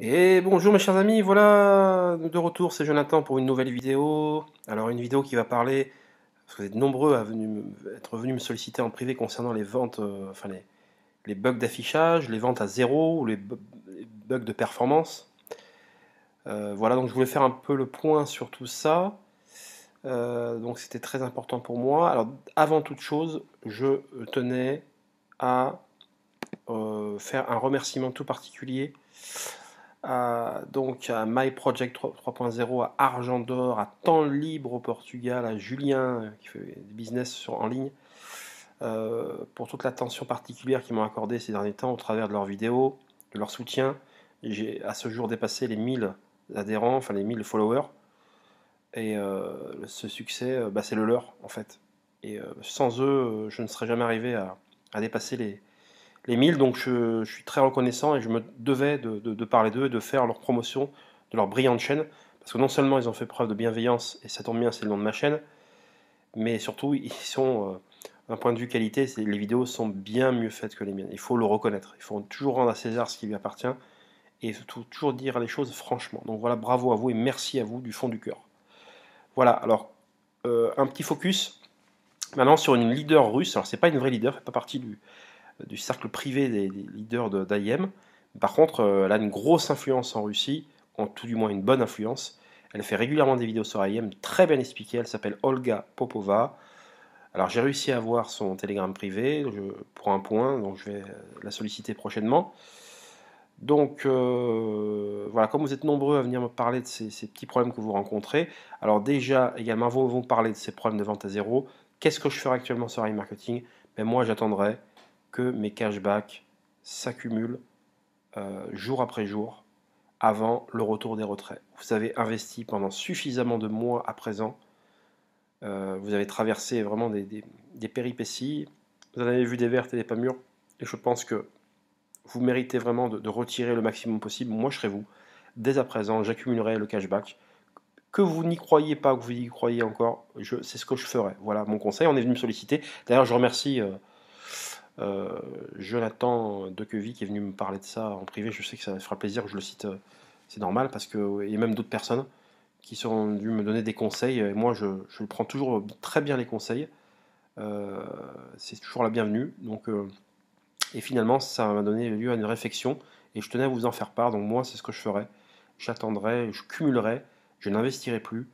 Et bonjour mes chers amis, voilà de retour, c'est Jonathan pour une nouvelle vidéo. Alors une vidéo qui va parler, parce que vous êtes nombreux à être venus me solliciter en privé concernant les ventes, euh, enfin les, bugs d'affichage, les ventes à zéro, ou les, bugs de performance. Euh, voilà, donc je voulais faire un peu le point sur tout ça. Euh, donc c'était très important pour moi. Alors avant toute chose, je tenais à faire un remerciement tout particulier à, euh, donc à euh, My Project 3.0 à Argent d'Or, à Temps Libre au Portugal, à Julien euh, qui fait des business sur, en ligne, pour toute l'attention particulière qu'ils m'ont accordée ces derniers temps au travers de leurs vidéos, de leur soutien. J'ai à ce jour dépassé les 1000 adhérents, enfin les 1000 followers. Et ce succès, bah, c'est le leur en fait. Et sans eux, je ne serais jamais arrivé à dépasser les, les 1000. Donc je, suis très reconnaissant et je me devais de, parler d'eux et de faire leur promotion de leur brillante chaîne. Parce que non seulement ils ont fait preuve de bienveillance, et ça tombe bien, c'est le nom de ma chaîne, mais surtout ils sont, un euh, d'un point de vue qualité, les vidéos sont bien mieux faites que les miennes. Il faut le reconnaître. Il faut toujours rendre à César ce qui lui appartient et surtout toujours dire les choses franchement. Donc voilà, bravo à vous et merci à vous du fond du cœur. Voilà, alors euh, un petit focus maintenant sur une leader russe. Alors c'est pas une vraie leader, elle fait pas partie du, du cercle privé des, leaders d'IM. Par contre, euh, elle a une grosse influence en Russie, en tout du moins une bonne influence. Elle fait régulièrement des vidéos sur IM, très bien expliquées. Elle s'appelle Olga Popova. Alors j'ai réussi à avoir son télégramme privé pour un point, donc je vais la solliciter prochainement. Donc euh, voilà, comme vous êtes nombreux à venir me parler de ces, petits problèmes que vous rencontrez, alors déjà également vous vont parler de ces problèmes de vente à zéro. Qu'est-ce que je ferai actuellement sur marketing Mais ben, moi j'attendrai que mes cashbacks s'accumulent euh, jour après jour avant le retour des retraits. Vous avez investi pendant suffisamment de mois à présent. Euh, vous avez traversé vraiment des, péripéties. Vous en avez vu des vertes et des pas mûres. Et je pense que vous méritez vraiment de, retirer le maximum possible. Moi, je serai vous. Dès à présent, j'accumulerai le cashback. Que vous n'y croyez pas, que vous y croyez encore, c'est ce que je ferai. Voilà mon conseil. On est venu me solliciter. D'ailleurs, je remercie. Euh, euh, Jonathan Dequevy qui est venu me parler de ça en privé, je sais que ça fera plaisir que je le cite, euh, c'est normal, parce que, et même d'autres personnes qui sont venues me donner des conseils, et moi je, je prends toujours très bien les conseils, euh, c'est toujours la bienvenue, donc, et finalement ça m'a donné lieu à une réflexion, et je tenais à vous en faire part, donc moi c'est ce que je ferai j'attendrai, je cumulerai, je n'investirai plus,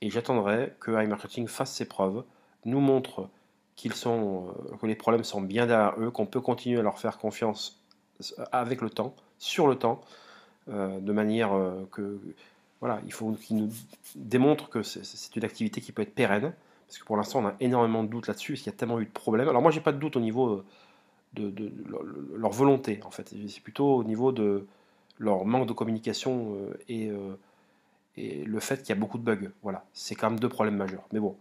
et j'attendrai que iMarketing fasse ses preuves, nous montre qu'ils sont, euh, que les problèmes sont bien derrière eux, qu'on peut continuer à leur faire confiance avec le temps, sur le temps, euh, de manière euh, que voilà, il faut qu'ils nous démontrent que c'est une activité qui peut être pérenne, parce que pour l'instant on a énormément de doutes là-dessus, parce qu'il y a tellement eu de problèmes. Alors moi j'ai pas de doute au niveau de, leur volonté en fait, c'est plutôt au niveau de leur manque de communication et, et le fait qu'il y a beaucoup de bugs. Voilà, c'est quand même deux problèmes majeurs. Mais bon,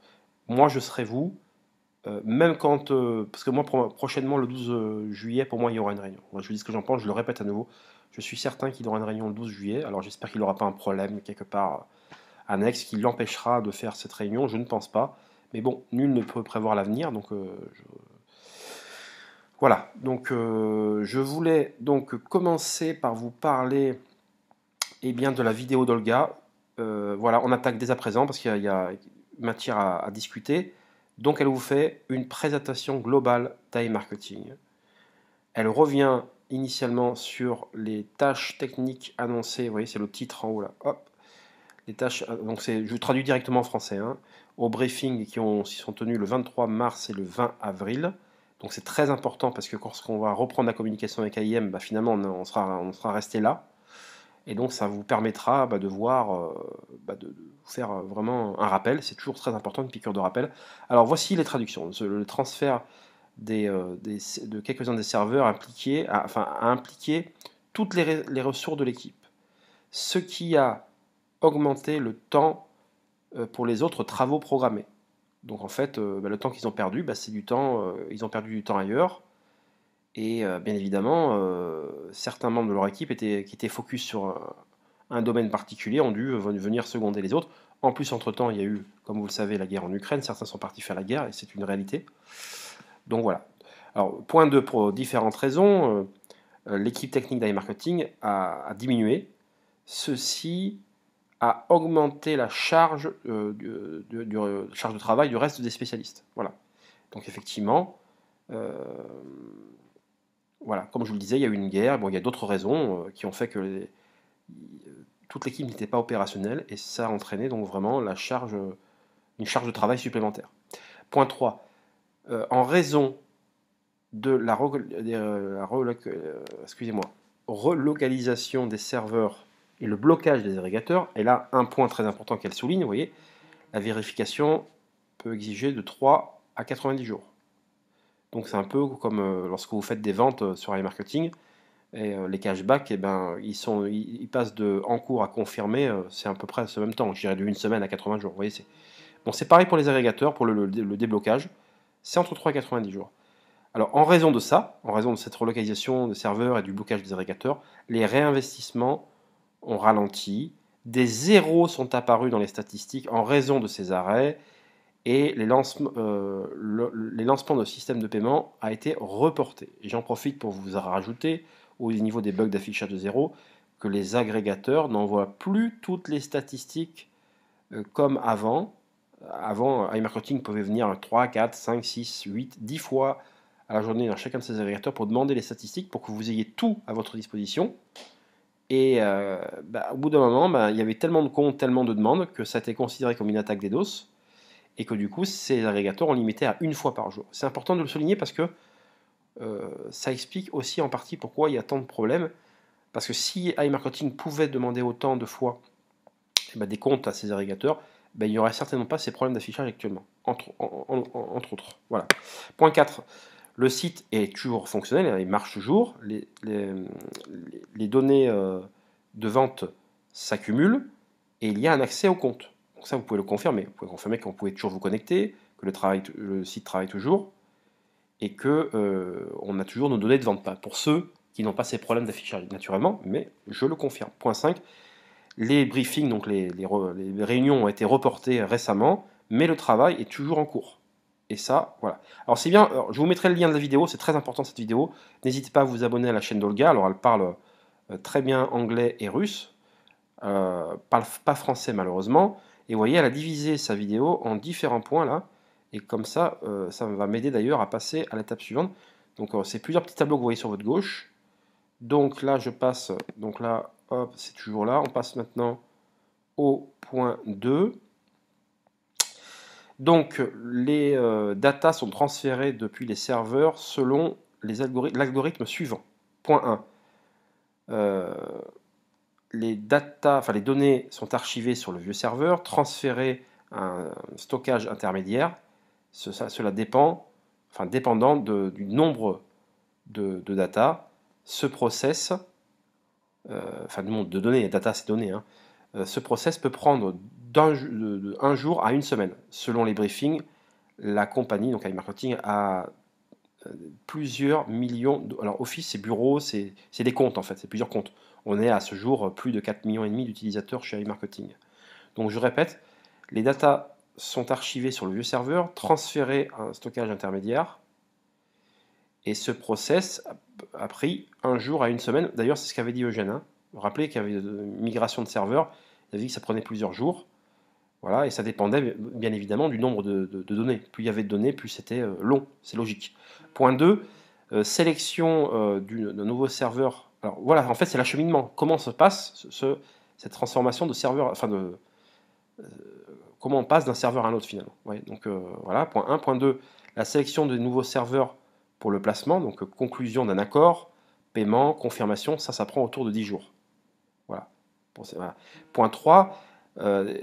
moi je serais vous, euh, même quand, euh, parce que moi prochainement le 12 euh, juillet, pour moi il y aura une réunion. je vous dis ce que j'en pense, je le répète à nouveau. Je suis certain qu'il y aura une réunion le 12 juillet. Alors j'espère qu'il n'aura pas un problème quelque part annexe qui l'empêchera de faire cette réunion. Je ne pense pas. Mais bon, nul ne peut prévoir l'avenir, donc voilà. Donc je voulais donc commencer par vous parler eh bien de la vidéo d'Olga. voilà, on attaque dès à présent parce qu'il y, a matière à discuter. Donc elle vous fait une présentation globale taille marketing. Elle revient initialement sur les tâches techniques annoncées. Vous voyez, c'est le titre en haut là. Les tâches, euh, donc je vous traduis directement en français. Hein. au briefing qui ont, s'y sont tenus le 23 mars et le 20 avril. Donc c'est très important parce que lorsqu'on va reprendre la communication avec AIM, bah, finalement sera, on sera resté là. Et donc ça vous permettra bah, de voir, euh, bah, de, faire euh, vraiment un rappel. C'est toujours très important une piqûre de rappel. Alors voici les traductions. Le transfert euh, de quelques-uns des serveurs impliqués, enfin, a impliqué toutes les, ressources de l'équipe. Ce qui a augmenté le temps pour les autres travaux programmés. Donc en fait, bah, le temps qu'ils ont perdu, c'est du temps, ils ont perdu du temps ailleurs et euh, bien évidemment, euh, certains membres de leur équipe étaient, qui étaient focus sur un, domaine particulier ont dû venir seconder les autres. En plus, entre-temps, il y a eu, comme vous le savez, la guerre en Ukraine. Certains sont partis faire la guerre et c'est une réalité. Donc voilà. Alors, point 2 pour différentes raisons. Euh, l'équipe technique d'AI Marketing a, diminué. Ceci a augmenté la charge, charge de travail du reste des spécialistes. Voilà. Donc effectivement, voilà, comme je vous le disais, il y a eu une guerre, bon, il y a d'autres raisons euh, qui ont fait que euh, toute l'équipe n'était pas opérationnelle et ça a entraîné donc vraiment la charge, euh, une charge de travail supplémentaire. Point 3. en raison de la, relocalisation des serveurs et le blocage des irrigateurs, et là un point très important qu'elle souligne, vous voyez, la vérification peut exiger de 3 à 90 jours. Donc c'est un peu comme euh, lorsque vous faites des ventes euh, sur iMarketing, et euh, les cashbacks, eh ben, ils, passent de en cours à confirmer, c'est à peu près à ce même temps, je dirais d'une semaine à 80 jours. Vous voyez, c'est bon, pareil pour les agrégateurs, pour le, le déblocage, c'est entre 3 et 90 jours. Alors en raison de ça, en raison de cette relocalisation des serveurs et du blocage des agrégateurs, les réinvestissements ont ralenti, des zéros sont apparus dans les statistiques en raison de ces arrêts, et les, euh, les lancements de systèmes de paiement a été reporté. j'en profite pour vous rajouter au niveau des bugs d'affichage de zéro que les agrégateurs n'envoient plus toutes les statistiques euh, comme avant. Avant, euh, iMarketing pouvait venir 3, 4, 5, 6, 8, 10 fois à la journée dans chacun de ces agrégateurs pour demander les statistiques, pour que vous ayez tout à votre disposition. Et bah, au bout d'un moment, bah, il y avait tellement de comptes, tellement de demandes que ça a été considéré comme une attaque des doses et que du coup ces agrégateurs ont limité à une fois par jour. C'est important de le souligner parce que euh, ça explique aussi en partie pourquoi il y a tant de problèmes. Parce que si iMarketing pouvait demander autant de fois eh ben, des comptes à ces agrégateurs, ben, il n'y aurait certainement pas ces problèmes d'affichage actuellement, entre, autres. Voilà. Point 4. Le site est toujours fonctionnel, hein, il marche toujours. Les, données euh, de vente s'accumulent et il y a un accès au compte. Donc ça, vous pouvez le confirmer. Vous pouvez confirmer qu'on pouvait toujours vous connecter, que le, travail, le site travaille toujours, et que euh, on a toujours nos données de vente pas. Pour ceux qui n'ont pas ces problèmes d'affichage, naturellement, mais je le confirme. Point 5. Les briefings, donc les, réunions ont été reportées récemment, mais le travail est toujours en cours. Et ça, voilà. Alors c'est bien, je vous mettrai le lien de la vidéo, c'est très important cette vidéo. N'hésitez pas à vous abonner à la chaîne d'Olga, alors elle parle euh, très bien anglais et russe, euh, parle pas français malheureusement, et vous voyez, elle a divisé sa vidéo en différents points là. Et comme ça, euh, ça va m'aider d'ailleurs à passer à l'étape suivante. Donc euh, c'est plusieurs petits tableaux que vous voyez sur votre gauche. Donc là, je passe, donc là, hop, c'est toujours là. On passe maintenant au point 2. Donc les euh, data datas sont transférées depuis les serveurs selon l'algorithme suivant. Point 1 les, data, enfin, les données sont archivées sur le vieux serveur, transférées à un stockage intermédiaire. cela dépend, enfin, dépendant du nombre de, data, ce process, euh, enfin de, de données, data c'est données, hein, euh, ce process peut prendre d'un jour à une semaine. Selon les briefings, la compagnie, donc iMarketing, a euh, plusieurs millions, alors office, c'est bureau, c'est des comptes en fait, c'est plusieurs comptes. On est à ce jour plus de 4,5 millions d'utilisateurs chez e-marketing. Donc je répète, les datas sont archivées sur le vieux serveur, transférées à un stockage intermédiaire, et ce process a pris un jour à une semaine. D'ailleurs, c'est ce qu'avait dit Eugène. Hein. rappelez qu'il y avait une migration de serveur, il avait dit que ça prenait plusieurs jours. Voilà, et ça dépendait bien évidemment du nombre de, données. Plus il y avait de données, plus c'était euh, long, c'est logique. Point 2, euh, sélection euh, d'un nouveau serveur alors voilà, en fait, c'est l'acheminement. Comment se passe cette transformation de serveur, enfin de euh, comment on passe d'un serveur à un autre finalement. donc euh, voilà, point 1. Point 2, la sélection de nouveaux serveurs pour le placement, donc conclusion d'un accord, paiement, confirmation, ça, ça prend autour de 10 jours. Voilà. Point 3, euh,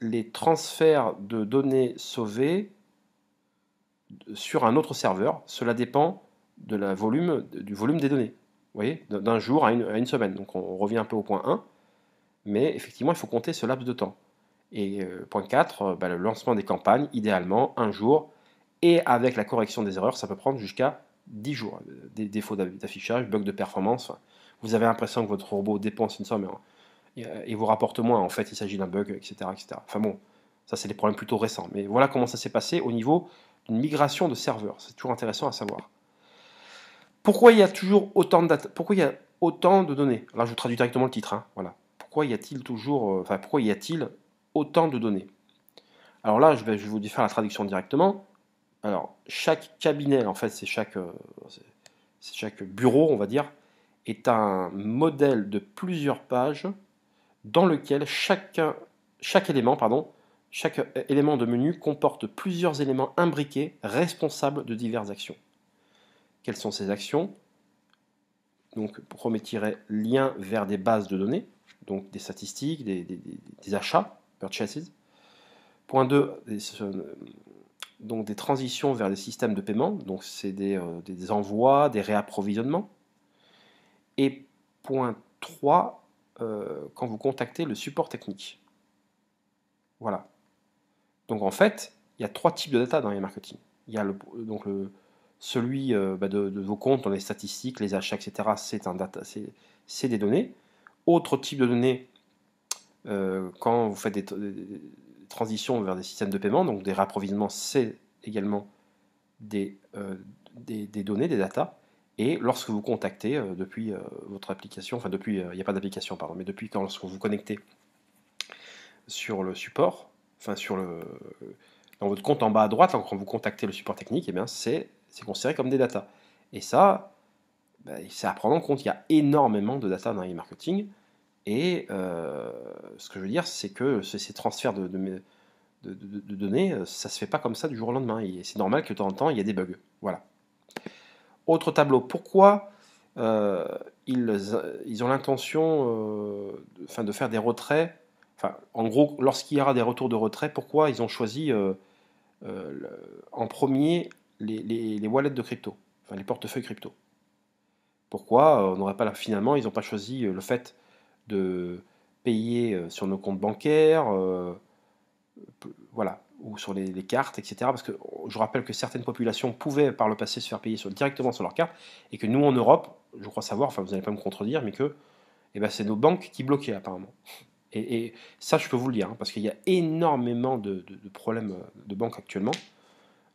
les transferts de données sauvées sur un autre serveur, cela dépend de la volume, du volume des données voyez, d'un jour à une, semaine. Donc on revient un peu au point 1, mais effectivement, il faut compter ce laps de temps. Et euh, point 4, euh, bah, le lancement des campagnes, idéalement, un jour, et avec la correction des erreurs, ça peut prendre jusqu'à 10 jours. Euh, des défauts d'affichage, bugs de performance. Vous avez l'impression que votre robot dépense une somme hein. et vous rapporte moins. En fait, il s'agit d'un bug, etc., etc. Enfin bon, ça, c'est des problèmes plutôt récents. Mais voilà comment ça s'est passé au niveau d'une migration de serveurs. C'est toujours intéressant à savoir. Pourquoi il y a toujours autant de il autant de données Là, je vous traduis directement le titre. Hein, voilà. Pourquoi y a-t-il toujours euh, Enfin, y a-t-il autant de données Alors là, je vais, vous faire la traduction directement. Alors, chaque cabinet, en fait, c'est chaque, euh, chaque bureau, on va dire, est un modèle de plusieurs pages dans lequel chaque élément, pardon, chaque euh, élément de menu comporte plusieurs éléments imbriqués responsables de diverses actions. Quelles sont ces actions Donc, premier lien vers des bases de données, donc des statistiques, des, achats, purchases. Point 2, donc des transitions vers des systèmes de paiement, donc c'est des, euh, envois, des réapprovisionnements. Et point 3, euh, quand vous contactez le support technique. Voilà. Donc en fait, il y a trois types de data dans les marketing. Il y a donc le, celui euh, bah, de, vos comptes dans les statistiques, les achats, etc. C'est un data, c'est des données. Autre type de données, euh, quand vous faites des, transitions vers des systèmes de paiement, donc des rapprovisionnements, c'est également euh, des, données, des data. Et lorsque vous contactez depuis votre application, enfin depuis, il n'y a pas d'application, pardon, mais depuis quand lorsque vous vous connectez sur le support, enfin sur le, dans votre compte en bas à droite, quand vous contactez le support technique, eh bien c'est c'est considéré comme des data. Et ça, bah, c'est à prendre en compte. Il y a énormément de data dans l'e-marketing. Et euh, ce que je veux dire, c'est que ces transferts de, données, euh, ça se fait pas comme ça du jour au lendemain. Et c'est normal que de temps en temps, il y a des bugs. Voilà. Autre tableau, pourquoi euh, ils, ils, ont l'intention euh, de faire des retraits Enfin, en gros, lorsqu'il y aura des retours de retrait, pourquoi ils ont choisi en premier les, wallets de crypto, enfin les portefeuilles crypto. Pourquoi euh, on n'aurait pas finalement, ils n'ont pas choisi euh, le fait de payer euh, sur nos comptes bancaires, voilà, ou sur les, cartes, etc. Parce que oh, je rappelle que certaines populations pouvaient par le passé se faire payer directement sur leur carte, et que nous en Europe, je crois savoir, enfin vous n'allez pas me contredire, mais que eh ben, c'est nos banques qui bloquaient apparemment. Et, ça, je peux vous le dire, hein, parce qu'il y a énormément de problèmes de banques actuellement.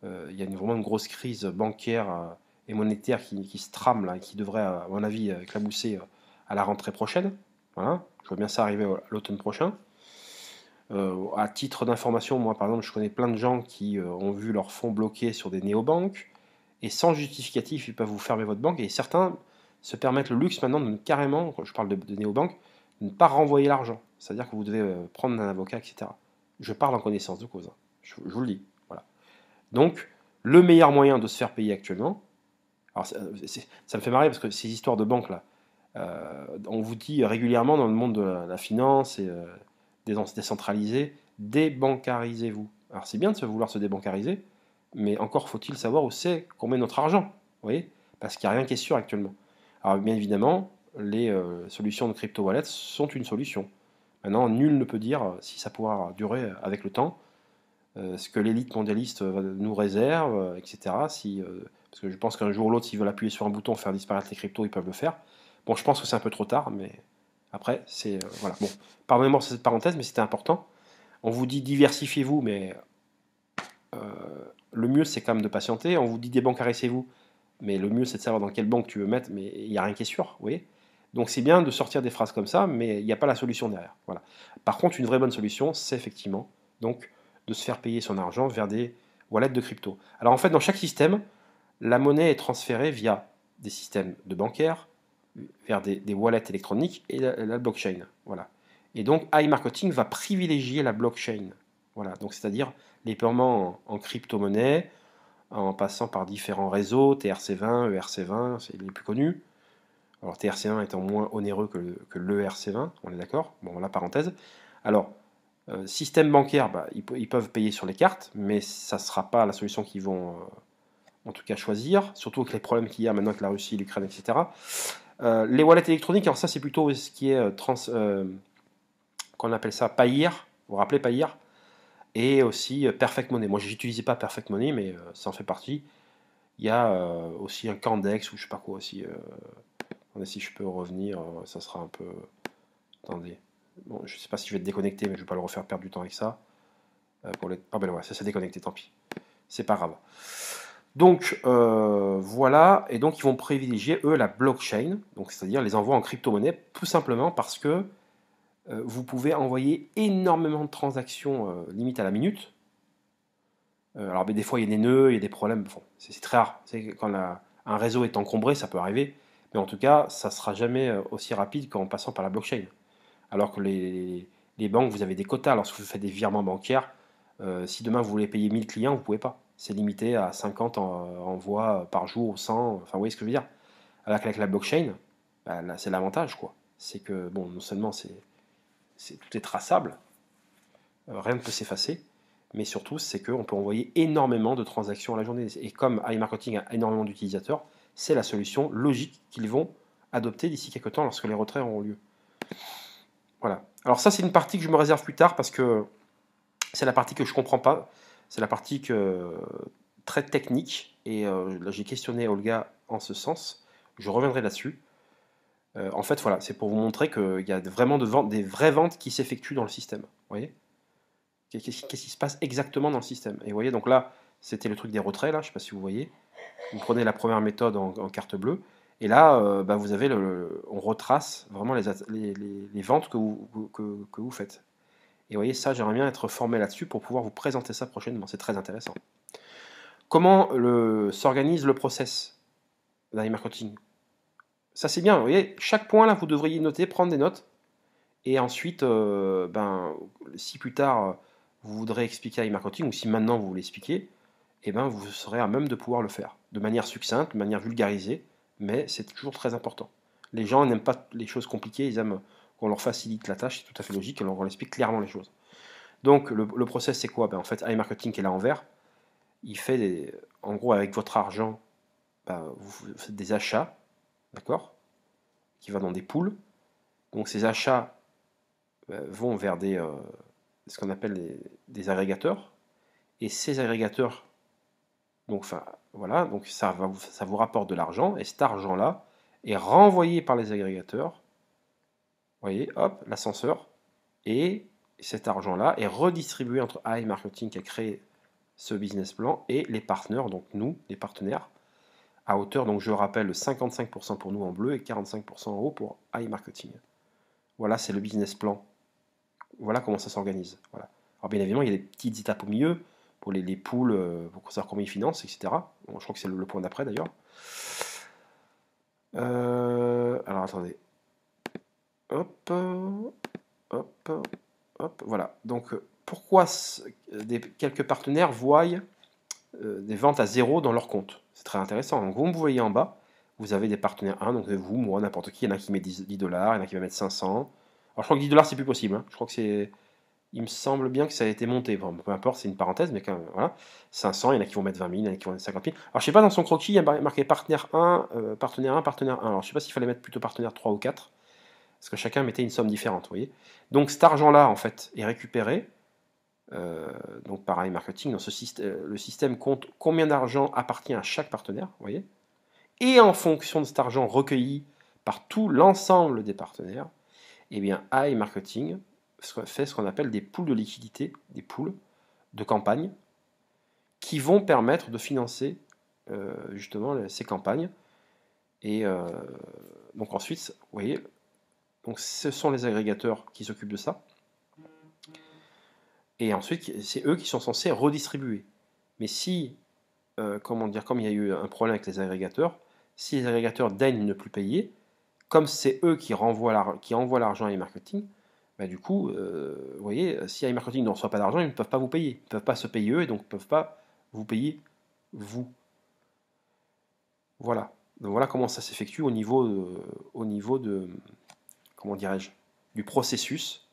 Euh, il y a vraiment une grosse crise bancaire euh, et monétaire qui, se trame qui devrait, à mon avis, euh, éclabousser à la rentrée prochaine. Voilà, je vois bien ça arriver l'automne prochain. à titre d'information, moi par exemple, je connais plein de gens qui ont vu leurs fonds bloqués sur des néobanques et sans justificatif, ils peuvent vous fermer votre banque. Et certains se permettent le luxe maintenant de carrément, je parle de, néobanques, de ne pas renvoyer l'argent. C'est-à-dire que vous devez prendre un avocat, etc. Je parle en connaissance de cause, hein. je vous le dis. Donc, le meilleur moyen de se faire payer actuellement, alors euh, ça, me fait marrer parce que ces histoires de banques là, euh, on vous dit régulièrement dans le monde de la, finance et euh, des décentralisées, débancarisez-vous. Alors c'est bien de se vouloir se débancariser, mais encore faut-il savoir où c'est qu'on met notre argent, vous voyez Parce qu'il n'y a rien qui est sûr actuellement. Alors bien évidemment, les solutions de crypto-wallets sont une solution. Maintenant, nul ne peut dire si ça pourra durer avec le temps, euh, ce que l'élite mondialiste euh, nous réserve, euh, etc. Si, parce que je pense qu'un jour ou l'autre, s'ils veulent appuyer sur un bouton, faire disparaître les cryptos, ils peuvent le faire. Bon, je pense que c'est un peu trop tard, mais après, c'est. voilà. Bon, pardonnez-moi cette parenthèse, mais c'était important. On vous dit diversifiez-vous, mais le mieux, c'est quand même de patienter. On vous dit des débancarissez-vous, mais le mieux, c'est de savoir dans quelle banque tu veux mettre, mais il n'y a rien qui est sûr, vous voyez donc c'est bien de sortir des phrases comme ça, mais il n'y a pas la solution derrière. Voilà. Par contre, une vraie bonne solution, c'est effectivement donc de se faire payer son argent vers des wallets de crypto. Alors en fait, dans chaque système, la monnaie est transférée via des systèmes de bancaires, vers des, wallets électroniques et la, blockchain. Voilà. Et donc, iMarketing va privilégier la blockchain. Voilà. Donc, c'est-à-dire les paiements en, crypto-monnaie, en passant par différents réseaux, TRC20, ERC20, c'est les plus connus. Alors, TRC1 étant moins onéreux que, l'ERC20, e on est d'accord Bon, la parenthèse. Alors, euh, système bancaire, bah, ils, peuvent payer sur les cartes, mais ça ne sera pas la solution qu'ils vont euh, en tout cas choisir, surtout avec les problèmes qu'il y a maintenant avec la Russie, l'Ukraine, etc. Euh, les wallets électroniques, alors ça c'est plutôt ce qui est qu'on appelle ça Pair, vous vous rappelez Pair et aussi Perfect Money. Moi, je n'utilisais pas Perfect Money, mais ça en fait partie. Il y a aussi un Candex ou je sais pas quoi aussi. si je peux revenir, ça sera un peu. Attendez. Je ne sais pas si je vais être déconnecter, mais je ne vais pas le refaire perdre du temps avec ça. Euh, ah ben ouais, ça s'est déconnecté, tant pis. C'est pas grave. Donc euh, voilà, et donc ils vont privilégier eux la blockchain, donc c'est-à-dire les envois en crypto-monnaie, tout simplement parce que euh, vous pouvez envoyer énormément de transactions limite à la minute. alors des fois il y a des nœuds, il y a des problèmes, c'est très rare. quand un réseau est encombré, ça peut arriver, mais en tout cas ça ne sera jamais aussi rapide qu'en passant par la blockchain. Alors que les, banques, vous avez des quotas. Lorsque vous faites des virements bancaires, euh, si demain vous voulez payer 1000 clients, vous ne pouvez pas. C'est limité à 50 envois euh, par jour ou 100. Enfin, vous voyez ce que je veux dire Alors qu'avec la blockchain, bah, c'est l'avantage, quoi. C'est que, bon, non seulement c'est, c'est tout est traçable, euh, rien ne peut s'effacer, mais surtout, c'est qu'on peut envoyer énormément de transactions à la journée. Et comme iMarketing a énormément d'utilisateurs, c'est la solution logique qu'ils vont adopter d'ici quelques temps lorsque les retraits auront lieu. Voilà. Alors ça, c'est une partie que je me réserve plus tard parce que c'est la partie que je ne comprends pas. C'est la partie très technique. Et euh, là, j'ai questionné Olga en ce sens. Je reviendrai là-dessus. Euh, en fait, voilà, c'est pour vous montrer qu'il y a vraiment des vraies ventes qui s'effectuent dans le système. Vous voyez Qu'est-ce qui se passe exactement dans le système Et vous voyez, donc là, c'était le truc des retraits, là, je ne sais pas si vous voyez. Vous prenez la première méthode en carte bleue. Et là, euh, bah, vous avez on retrace vraiment les, ventes que vous, faites. Et vous voyez, ça, j'aimerais bien être formé là-dessus pour pouvoir vous présenter ça prochainement. C'est très intéressant. Comment s'organise le process de marketing Ça, c'est bien. Vous voyez, chaque point, là, vous devriez noter, prendre des notes. Et ensuite, euh, ben, si plus tard, vous voudrez expliquer e-marketing, ou si maintenant vous voulez expliquer, eh ben, vous serez à même de pouvoir le faire de manière succincte, de manière vulgarisée, mais c'est toujours très important. Les gens n'aiment pas les choses compliquées, ils aiment qu'on leur facilite la tâche, c'est tout à fait logique, et on leur explique clairement les choses. Donc le, process c'est quoi ben, En fait, iMarketing est là en vert, il fait en gros avec votre argent, ben, vous faites des achats, d'accord Qui va dans des poules. Donc ces achats euh, vont vers des, euh, ce qu'on appelle des agrégateurs, et ces agrégateurs donc, voilà, donc ça, vous rapporte de l'argent, et cet argent-là est renvoyé par les agrégateurs. Vous voyez, hop, l'ascenseur, et cet argent-là est redistribué entre iMarketing Marketing qui a créé ce business plan et les partenaires, donc nous, les partenaires, à hauteur, donc je rappelle, 55% pour nous en bleu et 45% en haut pour iMarketing. Marketing. Voilà, c'est le business plan. Voilà comment ça s'organise. Voilà. Alors bien évidemment, il y a des petites étapes au milieu, pour les, poules, euh, pour savoir combien ils financent, etc. je crois que c'est le, point d'après d'ailleurs. Euh, alors attendez. Hop, hop, hop, voilà. Donc pourquoi des, quelques partenaires voient euh, des ventes à zéro dans leur compte C'est très intéressant. Donc vous voyez en bas, vous avez des partenaires 1, ah, donc vous, moi, n'importe qui. Il y en a qui met 10 dollars, il y en a qui va mettre 500. Alors je crois que 10 dollars c'est plus possible. Hein. Je crois que c'est il me semble bien que ça a été monté. Bon, peu importe, c'est une parenthèse, mais quand voilà. 500, il y en a qui vont mettre 20 000, il y en a qui vont mettre 50 000. Alors, je sais pas, dans son croquis, il y a marqué partenaire 1, euh, partenaire 1, partenaire 1. Alors, je sais pas s'il fallait mettre plutôt partenaire 3 ou 4, parce que chacun mettait une somme différente, vous voyez. Donc, cet argent-là, en fait, est récupéré. Euh, donc, pareil, marketing, dans ce euh, le système compte combien d'argent appartient à chaque partenaire, vous voyez. Et en fonction de cet argent recueilli par tout l'ensemble des partenaires, eh bien, iMarketing marketing fait ce qu'on appelle des poules de liquidité, des poules de campagne, qui vont permettre de financer euh, justement ces campagnes. Et euh, donc ensuite, vous voyez, donc ce sont les agrégateurs qui s'occupent de ça. Et ensuite, c'est eux qui sont censés redistribuer. Mais si, euh, comment dire, comme il y a eu un problème avec les agrégateurs, si les agrégateurs daignent ne plus payer, comme c'est eux qui, renvoient qui envoient l'argent à les marketing, bah, du coup, euh, vous voyez, euh, si iMarketing ne reçoit pas d'argent, ils ne peuvent pas vous payer. Ils ne peuvent pas se payer eux et donc ne peuvent pas vous payer vous. Voilà. Donc voilà comment ça s'effectue au niveau au niveau de comment dirais-je, du processus.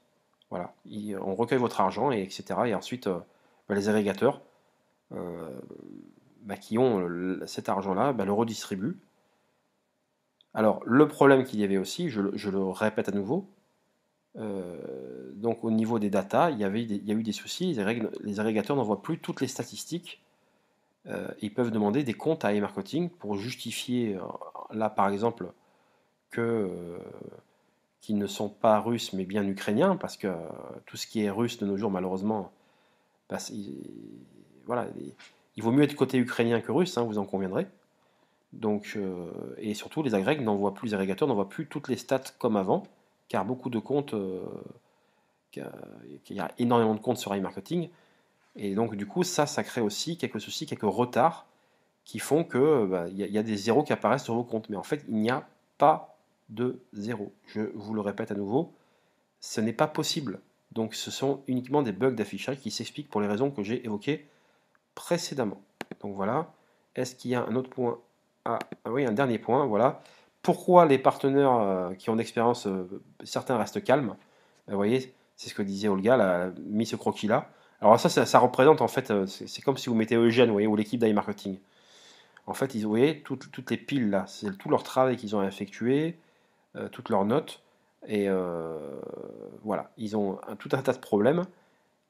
Voilà. on recueille votre argent et etc. Et ensuite, euh, bah, les agrégateurs bah, qui ont cet argent-là le redistribuent. Alors, le problème qu'il y avait aussi, je le répète à nouveau, euh, donc au niveau des datas, il y, avait il y a eu des soucis, les, les agrégateurs n'envoient plus toutes les statistiques. Euh, ils peuvent demander des comptes à e-marketing pour justifier, euh, là par exemple, qu'ils ne sont pas russes mais bien ukrainiens, parce que tout ce qui est russe de nos jours, malheureusement, bah, voilà, il, vaut mieux être côté ukrainien que russe, hein, vous en conviendrez. Donc, et surtout, les n'envoient plus, les agrégateurs n'envoient plus toutes les stats comme avant car beaucoup de comptes, euh, il y a énormément de comptes sur iMarketing. Et donc, du coup, ça, ça crée aussi quelques soucis, quelques retards qui font que bah, il y, a des zéros qui apparaissent sur vos comptes. Mais en fait, il n'y a pas de zéros. Je vous le répète à nouveau, ce n'est pas possible. Donc, ce sont uniquement des bugs d'affichage qui s'expliquent pour les raisons que j'ai évoquées précédemment. Donc voilà. Est-ce qu'il y a un autre point ah, ah oui, un dernier point, voilà pourquoi les partenaires euh, qui ont d'expérience, euh, certains restent calmes. Euh, vous voyez, c'est ce que disait Olga, elle a mis ce croquis-là. Alors ça, ça, représente en fait, c'est comme si vous mettez Eugène, vous voyez, ou l'équipe d'iMarketing. Marketing. En fait, ils, vous voyez, toutes les piles là, c'est tout leur travail qu'ils ont effectué, toutes leurs notes, et voilà, ils ont tout un tas de problèmes,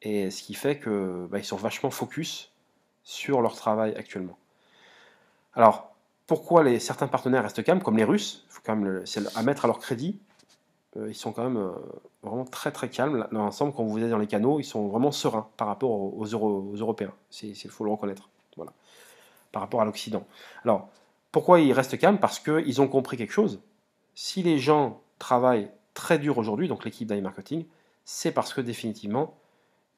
et ce qui fait que bah, ils sont vachement focus sur leur travail actuellement. Alors, pourquoi certains partenaires restent calmes, comme les Russes, faut quand même c'est à mettre à leur crédit. Euh, ils sont quand même euh, vraiment très très calmes. Dans l'ensemble, quand vous êtes dans les canaux, ils sont vraiment sereins par rapport aux, Européens. Il faut le reconnaître. Voilà. Par rapport à l'Occident. Alors, pourquoi ils restent calmes Parce qu'ils ont compris quelque chose. Si les gens travaillent très dur aujourd'hui, donc l'équipe d'AI Marketing, c'est parce que définitivement,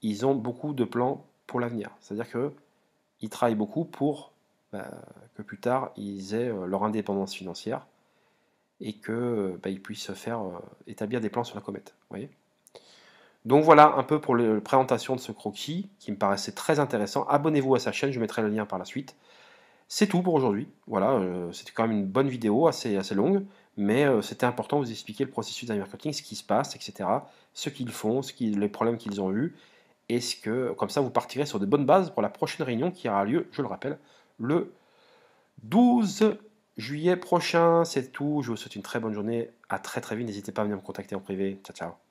ils ont beaucoup de plans pour l'avenir. C'est-à-dire qu'ils travaillent beaucoup pour bah, que plus tard ils aient euh, leur indépendance financière et qu'ils bah, puissent faire euh, établir des plans sur la comète. Voyez Donc voilà un peu pour la présentation de ce croquis qui me paraissait très intéressant. Abonnez-vous à sa chaîne, je mettrai le lien par la suite. C'est tout pour aujourd'hui. Voilà, euh, c'était quand même une bonne vidéo, assez, assez longue, mais c'était important de vous expliquer le processus d'un ce qui se passe, etc. Ce qu'ils font, ce qui, les problèmes qu'ils ont eu est ce que, comme ça, vous partirez sur de bonnes bases pour la prochaine réunion qui aura lieu, je le rappelle, le 12 juillet prochain. C'est tout. Je vous souhaite une très bonne journée. À très très vite. N'hésitez pas à venir me contacter en privé. Ciao ciao.